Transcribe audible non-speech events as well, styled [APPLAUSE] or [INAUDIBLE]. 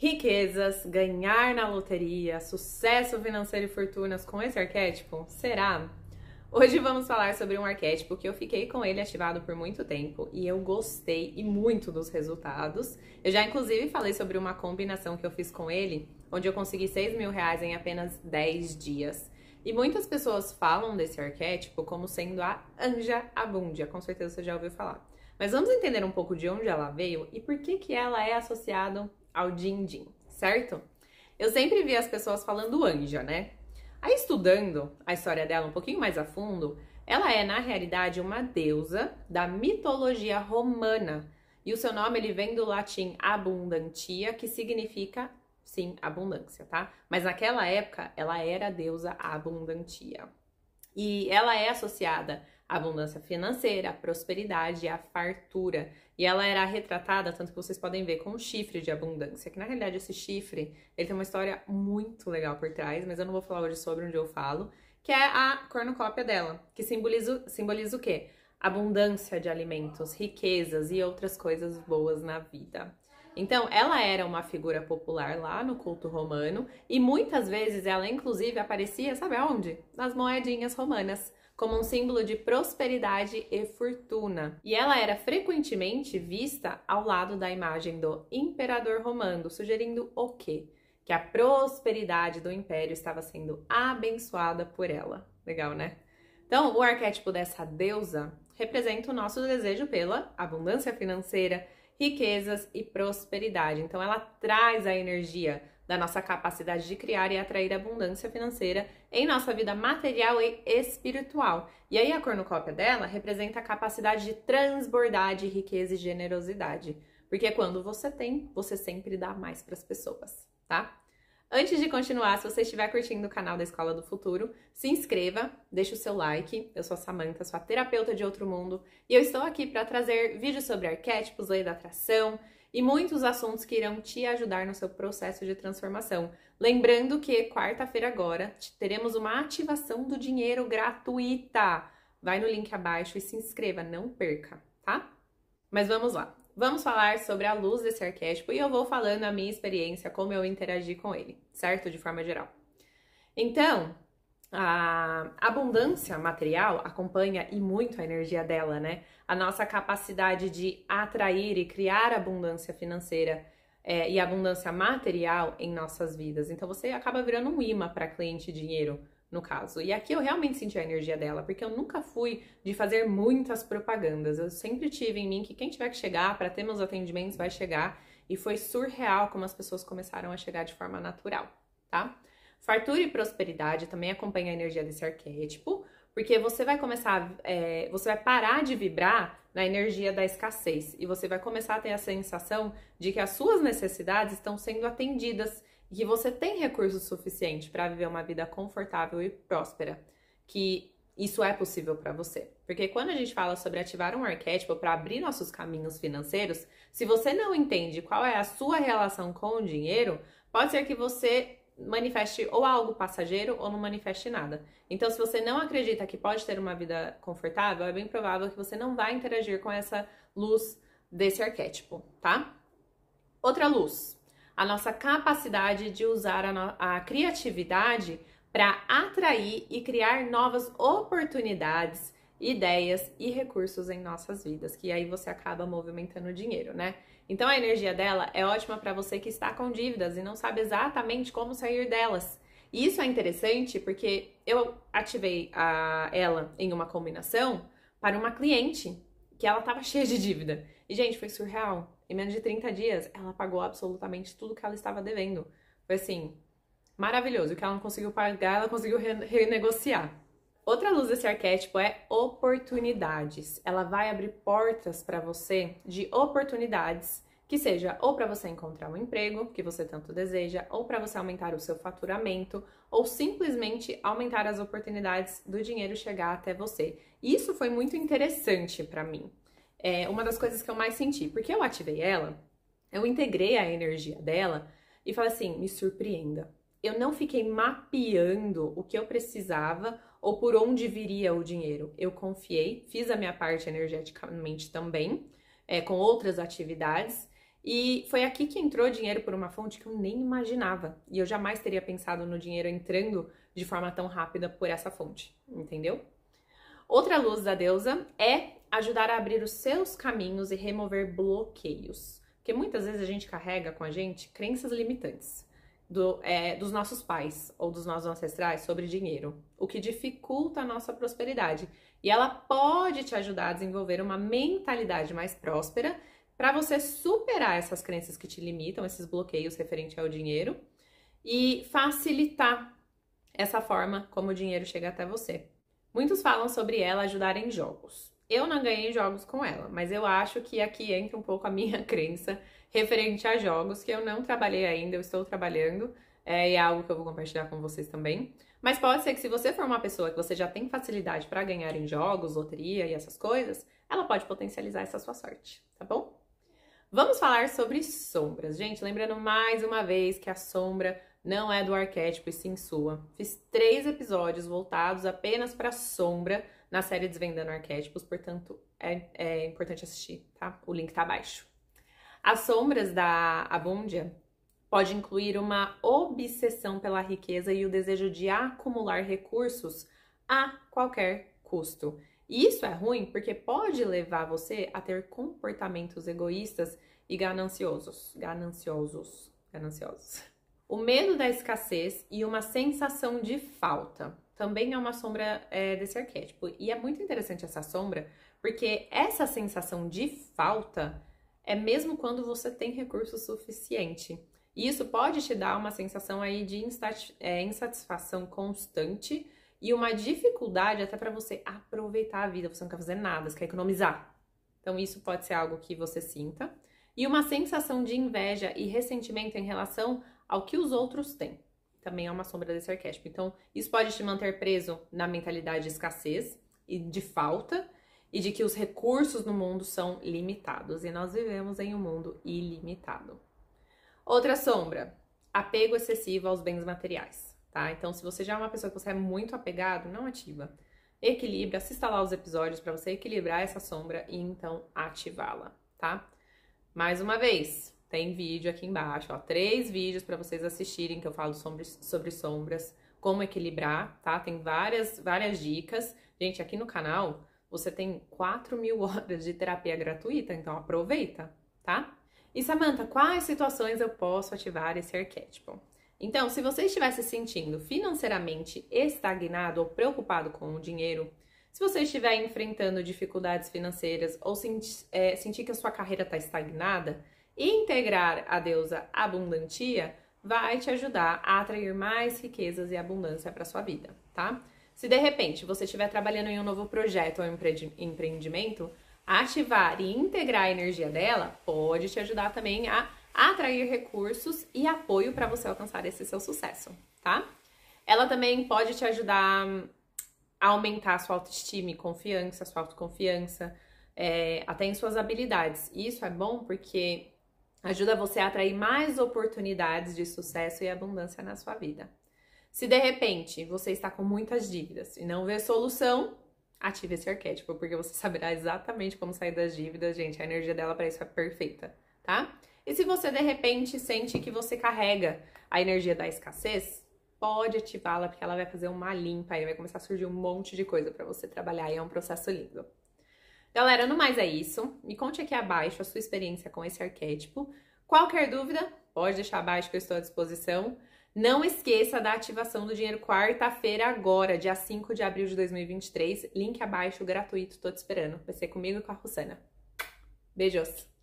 riquezas, ganhar na loteria, sucesso financeiro e fortunas com esse arquétipo? Será? Hoje vamos falar sobre um arquétipo que eu fiquei com ele ativado por muito tempo e eu gostei e muito dos resultados. Eu já inclusive falei sobre uma combinação que eu fiz com ele, onde eu consegui 6 mil reais em apenas 10 dias. E muitas pessoas falam desse arquétipo como sendo a Anja Abundia, com certeza você já ouviu falar. Mas vamos entender um pouco de onde ela veio e por que, que ela é associada ao din-din, certo? Eu sempre vi as pessoas falando anja, né? Aí estudando a história dela um pouquinho mais a fundo, ela é na realidade uma deusa da mitologia romana. E o seu nome ele vem do latim abundantia, que significa sim, abundância, tá? Mas naquela época ela era a deusa abundantia e ela é associada à abundância financeira, à prosperidade, à fartura. E ela era retratada, tanto que vocês podem ver, com um chifre de abundância, que na realidade esse chifre, ele tem uma história muito legal por trás, mas eu não vou falar hoje sobre onde eu falo, que é a cornucópia dela, que simboliza, simboliza o quê? Abundância de alimentos, riquezas e outras coisas boas na vida. Então, ela era uma figura popular lá no culto romano e muitas vezes ela inclusive aparecia, sabe aonde? Nas moedinhas romanas, como um símbolo de prosperidade e fortuna. E ela era frequentemente vista ao lado da imagem do imperador romano, sugerindo o quê? Que a prosperidade do império estava sendo abençoada por ela. Legal, né? Então, o arquétipo dessa deusa representa o nosso desejo pela abundância financeira, riquezas e prosperidade. Então ela traz a energia da nossa capacidade de criar e atrair abundância financeira em nossa vida material e espiritual. E aí a cornucópia dela representa a capacidade de transbordar de riqueza e generosidade, porque quando você tem, você sempre dá mais para as pessoas. Antes de continuar, se você estiver curtindo o canal da Escola do Futuro, se inscreva, deixe o seu like. Eu sou a Samanta, sua terapeuta de outro mundo, e eu estou aqui para trazer vídeos sobre arquétipos, lei da atração e muitos assuntos que irão te ajudar no seu processo de transformação. Lembrando que quarta-feira agora teremos uma ativação do dinheiro gratuita. Vai no link abaixo e se inscreva, não perca, tá? Mas vamos lá. Vamos falar sobre a luz desse arquétipo e eu vou falando a minha experiência, como eu interagi com ele, certo? De forma geral. Então, a abundância material acompanha e muito a energia dela, né? A nossa capacidade de atrair e criar abundância financeira é, e abundância material em nossas vidas. Então, você acaba virando um imã para cliente dinheiro no caso. E aqui eu realmente senti a energia dela, porque eu nunca fui de fazer muitas propagandas. Eu sempre tive em mim que quem tiver que chegar para ter meus atendimentos vai chegar. E foi surreal como as pessoas começaram a chegar de forma natural, tá? Fartura e prosperidade também acompanha a energia desse arquétipo, porque você vai começar, é, você vai parar de vibrar na energia da escassez e você vai começar a ter a sensação de que as suas necessidades estão sendo atendidas e que você tem recursos suficientes para viver uma vida confortável e próspera, que isso é possível para você. Porque quando a gente fala sobre ativar um arquétipo para abrir nossos caminhos financeiros, se você não entende qual é a sua relação com o dinheiro, pode ser que você manifeste ou algo passageiro ou não manifeste nada. Então, se você não acredita que pode ter uma vida confortável, é bem provável que você não vai interagir com essa luz desse arquétipo, tá? Outra luz, a nossa capacidade de usar a, a criatividade para atrair e criar novas oportunidades, ideias e recursos em nossas vidas, que aí você acaba movimentando o dinheiro, né? Então a energia dela é ótima para você que está com dívidas e não sabe exatamente como sair delas. E isso é interessante porque eu ativei a, ela em uma combinação para uma cliente que ela estava [LAUGHS] cheia de dívida. E gente, foi surreal em menos de 30 dias, ela pagou absolutamente tudo que ela estava devendo. Foi assim, maravilhoso. O que ela não conseguiu pagar, ela conseguiu re renegociar. Outra luz desse arquétipo é oportunidades. Ela vai abrir portas para você de oportunidades, que seja ou para você encontrar um emprego que você tanto deseja, ou para você aumentar o seu faturamento, ou simplesmente aumentar as oportunidades do dinheiro chegar até você. Isso foi muito interessante para mim é uma das coisas que eu mais senti, porque eu ativei ela, eu integrei a energia dela e falei assim: me surpreenda. Eu não fiquei mapeando o que eu precisava ou por onde viria o dinheiro. Eu confiei, fiz a minha parte energeticamente também, é, com outras atividades. E foi aqui que entrou dinheiro por uma fonte que eu nem imaginava. E eu jamais teria pensado no dinheiro entrando de forma tão rápida por essa fonte, entendeu? Outra luz da deusa é ajudar a abrir os seus caminhos e remover bloqueios. Porque muitas vezes a gente carrega com a gente crenças limitantes do, é, dos nossos pais ou dos nossos ancestrais sobre dinheiro, o que dificulta a nossa prosperidade. E ela pode te ajudar a desenvolver uma mentalidade mais próspera para você superar essas crenças que te limitam, esses bloqueios referente ao dinheiro e facilitar essa forma como o dinheiro chega até você. Muitos falam sobre ela ajudar em jogos. Eu não ganhei jogos com ela, mas eu acho que aqui entra um pouco a minha [LAUGHS] crença referente a jogos que eu não trabalhei ainda, eu estou trabalhando, é, e é algo que eu vou compartilhar com vocês também. Mas pode ser que se você for uma pessoa que você já tem facilidade para ganhar em jogos, loteria e essas coisas, ela pode potencializar essa sua sorte, tá bom? Vamos falar sobre sombras. Gente, lembrando mais uma vez que a sombra não é do arquétipo e sim sua. Fiz três episódios voltados apenas para sombra na série Desvendando Arquétipos, portanto é, é, importante assistir, tá? O link tá abaixo. As sombras da Abundia pode incluir uma obsessão pela riqueza e o desejo de acumular recursos a qualquer custo. E isso é ruim porque pode levar você a ter comportamentos egoístas e gananciosos, gananciosos, gananciosos. O medo da escassez e uma sensação de falta também é uma sombra é, desse arquétipo. E é muito interessante essa sombra, porque essa sensação de falta é mesmo quando você tem recurso suficiente. E isso pode te dar uma sensação aí de é, insatisfação constante e uma dificuldade até para você aproveitar a vida. Você não quer fazer nada, você quer economizar. Então, isso pode ser algo que você sinta. E uma sensação de inveja e ressentimento em relação ao que os outros têm. Também é uma sombra desse arquétipo. Então, isso pode te manter preso na mentalidade de escassez e de falta e de que os recursos no mundo são limitados e nós vivemos em um mundo ilimitado. Outra sombra, apego excessivo aos bens materiais, tá? Então, se você já é uma pessoa que você é muito apegado, não ativa. Equilibra, assista lá os episódios para você equilibrar essa sombra e então ativá-la, tá? Mais uma vez, tem vídeo aqui embaixo, ó, três vídeos para vocês assistirem que eu falo sobre, sobre sombras, como equilibrar, tá? Tem várias, várias dicas. Gente, aqui no canal você tem 4 mil [LAUGHS] horas de terapia gratuita, então aproveita, tá? E Samantha, quais situações eu posso ativar esse arquétipo? Então, se você estiver se sentindo financeiramente estagnado ou preocupado com o dinheiro, se você estiver enfrentando dificuldades financeiras ou senti é, sentir que a sua carreira está estagnada, Integrar a deusa Abundantia vai te ajudar a atrair mais riquezas e abundância para sua vida, tá? Se de repente você estiver trabalhando em um novo projeto ou empreendimento, ativar e integrar a energia dela pode te ajudar também a atrair recursos e apoio para você alcançar esse seu sucesso, tá? Ela também pode te ajudar hum, a aumentar a sua autoestima e confiança, sua autoconfiança, é, até em suas habilidades. E isso é bom porque Ajuda você a atrair mais oportunidades de sucesso e abundância na sua vida. Se de repente você está com muitas dívidas e não vê solução, ative esse arquétipo, porque você saberá exatamente como sair das dívidas, gente. A energia dela para isso é perfeita, tá? E se você de repente sente que você carrega a energia da escassez, pode ativá-la, porque ela vai fazer uma limpa e vai começar a surgir um monte de coisa para você trabalhar e é um processo lindo. Galera, no mais é isso. Me conte aqui abaixo a sua experiência com esse arquétipo. Qualquer dúvida, pode deixar abaixo que eu estou à disposição. Não esqueça da ativação do dinheiro quarta-feira agora, dia 5 de abril de 2023. Link abaixo, gratuito, tô te esperando. Vai ser comigo e com a Rosana. Beijos!